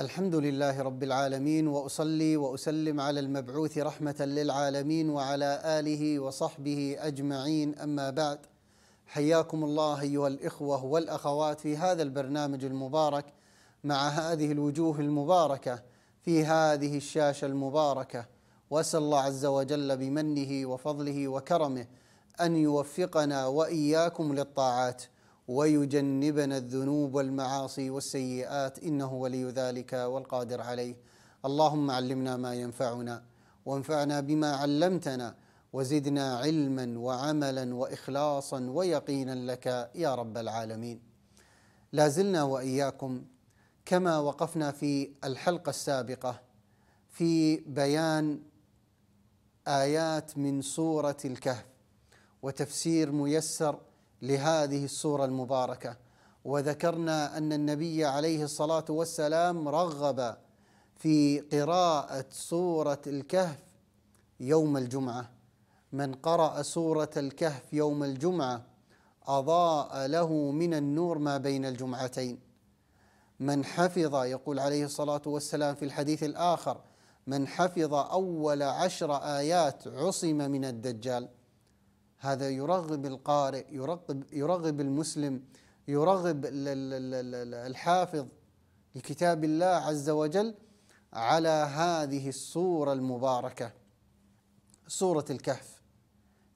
الحمد لله رب العالمين واصلي واسلم على المبعوث رحمه للعالمين وعلى اله وصحبه اجمعين اما بعد حياكم الله ايها الاخوه والاخوات في هذا البرنامج المبارك مع هذه الوجوه المباركه في هذه الشاشه المباركه واسال الله عز وجل بمنه وفضله وكرمه ان يوفقنا واياكم للطاعات ويجنبنا الذنوب والمعاصي والسيئات انه ولي ذلك والقادر عليه اللهم علمنا ما ينفعنا وانفعنا بما علمتنا وزدنا علما وعملا واخلاصا ويقينا لك يا رب العالمين لازلنا واياكم كما وقفنا في الحلقه السابقه في بيان ايات من سوره الكهف وتفسير ميسر لهذه السوره المباركه وذكرنا ان النبي عليه الصلاه والسلام رغب في قراءه سوره الكهف يوم الجمعه من قرا سوره الكهف يوم الجمعه اضاء له من النور ما بين الجمعتين من حفظ يقول عليه الصلاه والسلام في الحديث الاخر من حفظ اول عشر ايات عصم من الدجال هذا يرغب القارئ يرغب يرغب المسلم يرغب الحافظ لكتاب الله عز وجل على هذه الصورة المباركة سورة الكهف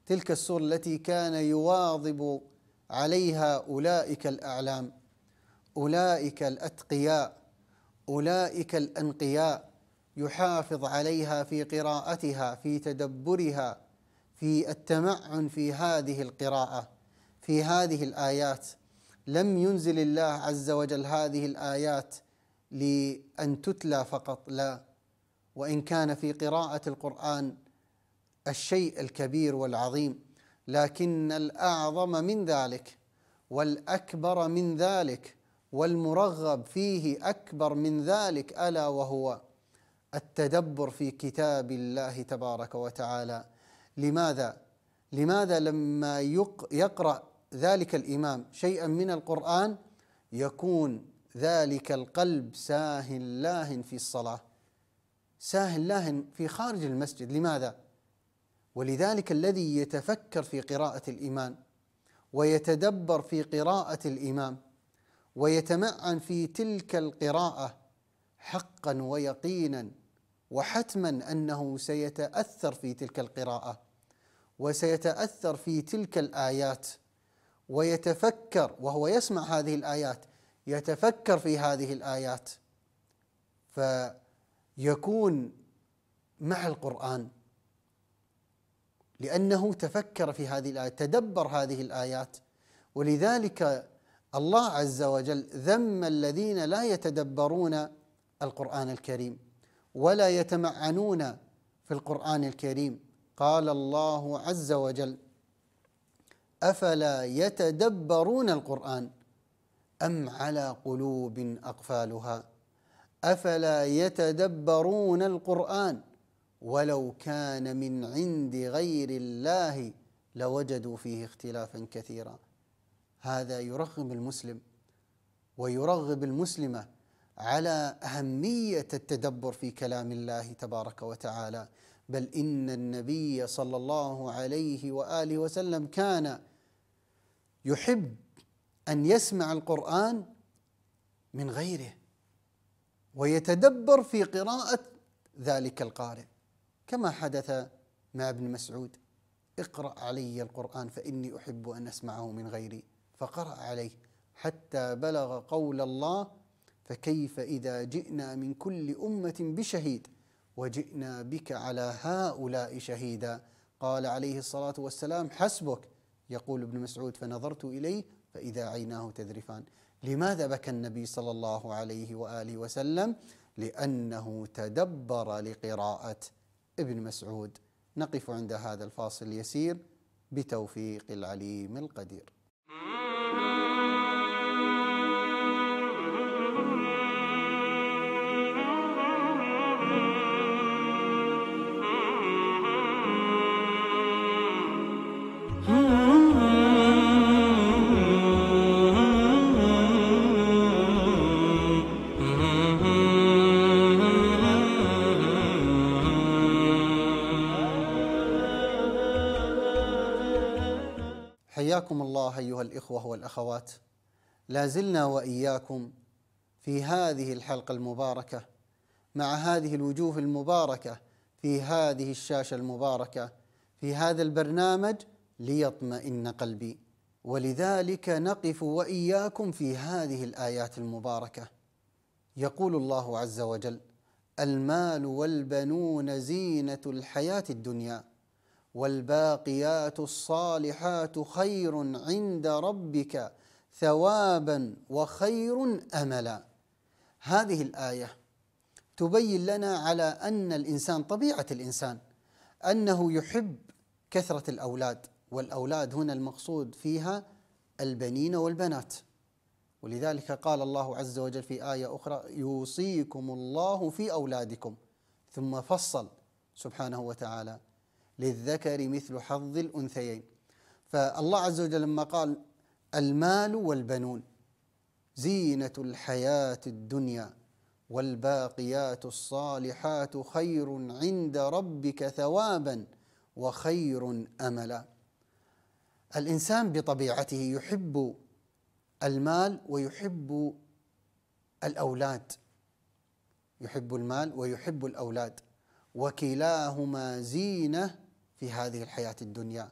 تلك السورة التي كان يواظب عليها أولئك الأعلام أولئك الأتقياء أولئك الأنقياء يحافظ عليها في قراءتها في تدبرها في التمعن في هذه القراءة في هذه الآيات لم ينزل الله عز وجل هذه الآيات لأن تتلى فقط لا وإن كان في قراءة القرآن الشيء الكبير والعظيم لكن الأعظم من ذلك والأكبر من ذلك والمرغب فيه أكبر من ذلك ألا وهو التدبر في كتاب الله تبارك وتعالى لماذا؟ لماذا لما يقرأ ذلك الإمام شيئا من القرآن يكون ذلك القلب ساهن لاهن في الصلاة ساهن لاهن في خارج المسجد لماذا؟ ولذلك الذي يتفكر في قراءة الإيمان ويتدبر في قراءة الإمام ويتمعن في تلك القراءة حقا ويقينا وحتما أنه سيتأثر في تلك القراءة وسيتاثر في تلك الايات ويتفكر وهو يسمع هذه الايات يتفكر في هذه الايات فيكون مع القران لانه تفكر في هذه الايات تدبر هذه الايات ولذلك الله عز وجل ذم الذين لا يتدبرون القران الكريم ولا يتمعنون في القران الكريم قال الله عز وجل افلا يتدبرون القران ام على قلوب اقفالها افلا يتدبرون القران ولو كان من عند غير الله لوجدوا فيه اختلافا كثيرا هذا يرغب المسلم ويرغب المسلمه على اهميه التدبر في كلام الله تبارك وتعالى بل إن النبي صلى الله عليه وآله وسلم كان يحب أن يسمع القرآن من غيره ويتدبر في قراءة ذلك القارئ كما حدث مع ابن مسعود اقرأ علي القرآن فإني أحب أن أسمعه من غيري فقرأ عليه حتى بلغ قول الله فكيف إذا جئنا من كل أمة بشهيد وجئنا بك على هؤلاء شهيدا قال عليه الصلاة والسلام حسبك يقول ابن مسعود فنظرت إليه فإذا عيناه تذرفان لماذا بكى النبي صلى الله عليه وآله وسلم لأنه تدبر لقراءة ابن مسعود نقف عند هذا الفاصل اليسير بتوفيق العليم القدير mm-hmm. حياكم الله ايها الاخوه والاخوات لا زلنا واياكم في هذه الحلقه المباركه مع هذه الوجوه المباركه في هذه الشاشه المباركه في هذا البرنامج ليطمئن قلبي ولذلك نقف واياكم في هذه الايات المباركه يقول الله عز وجل المال والبنون زينه الحياه الدنيا والباقيات الصالحات خير عند ربك ثوابا وخير املا هذه الايه تبين لنا على ان الانسان طبيعه الانسان انه يحب كثره الاولاد والاولاد هنا المقصود فيها البنين والبنات ولذلك قال الله عز وجل في ايه اخرى يوصيكم الله في اولادكم ثم فصل سبحانه وتعالى للذكر مثل حظ الأنثيين فالله عز وجل لما قال المال والبنون زينة الحياة الدنيا والباقيات الصالحات خير عند ربك ثوابا وخير املا الانسان بطبيعته يحب المال ويحب الاولاد يحب المال ويحب الاولاد وكلاهما زينه في هذه الحياة الدنيا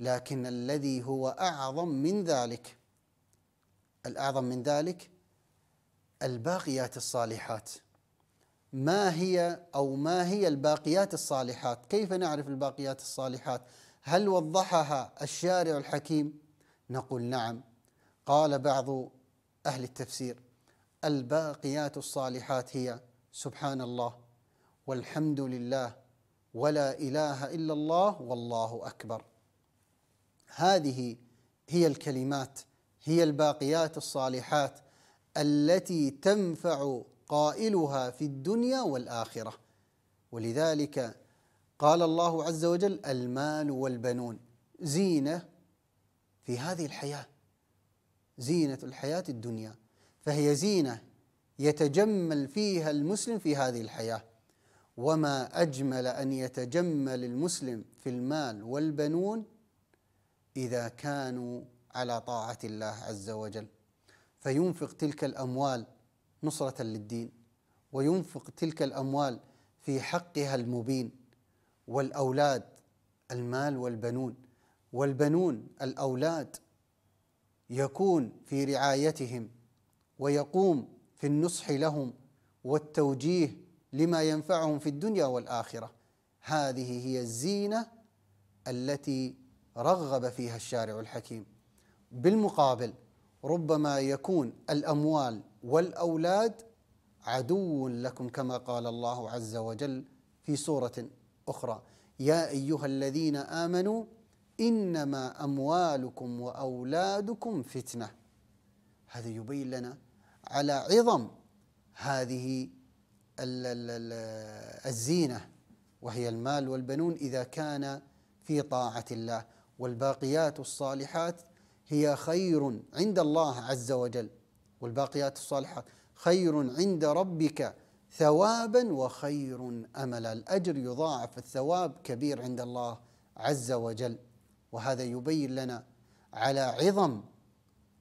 لكن الذي هو أعظم من ذلك الأعظم من ذلك الباقيات الصالحات ما هي أو ما هي الباقيات الصالحات كيف نعرف الباقيات الصالحات هل وضحها الشارع الحكيم نقول نعم قال بعض أهل التفسير الباقيات الصالحات هي سبحان الله والحمد لله ولا اله الا الله والله اكبر هذه هي الكلمات هي الباقيات الصالحات التي تنفع قائلها في الدنيا والاخره ولذلك قال الله عز وجل المال والبنون زينه في هذه الحياه زينه الحياه الدنيا فهي زينه يتجمل فيها المسلم في هذه الحياه وما اجمل ان يتجمل المسلم في المال والبنون اذا كانوا على طاعه الله عز وجل فينفق تلك الاموال نصره للدين وينفق تلك الاموال في حقها المبين والاولاد المال والبنون والبنون الاولاد يكون في رعايتهم ويقوم في النصح لهم والتوجيه لما ينفعهم في الدنيا والاخره هذه هي الزينه التي رغب فيها الشارع الحكيم بالمقابل ربما يكون الاموال والاولاد عدو لكم كما قال الله عز وجل في سوره اخرى يا ايها الذين امنوا انما اموالكم واولادكم فتنه هذا يبين لنا على عظم هذه الزينة وهي المال والبنون إذا كان في طاعة الله والباقيات الصالحات هي خير عند الله عز وجل والباقيات الصالحات خير عند ربك ثوابا وخير املا الاجر يضاعف الثواب كبير عند الله عز وجل وهذا يبين لنا على عظم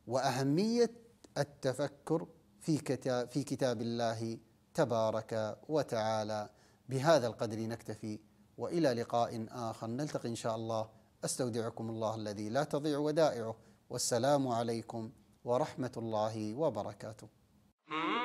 واهميه التفكر في كتاب في كتاب الله تبارك وتعالى بهذا القدر نكتفي والى لقاء اخر نلتقي ان شاء الله استودعكم الله الذي لا تضيع ودائعه والسلام عليكم ورحمه الله وبركاته.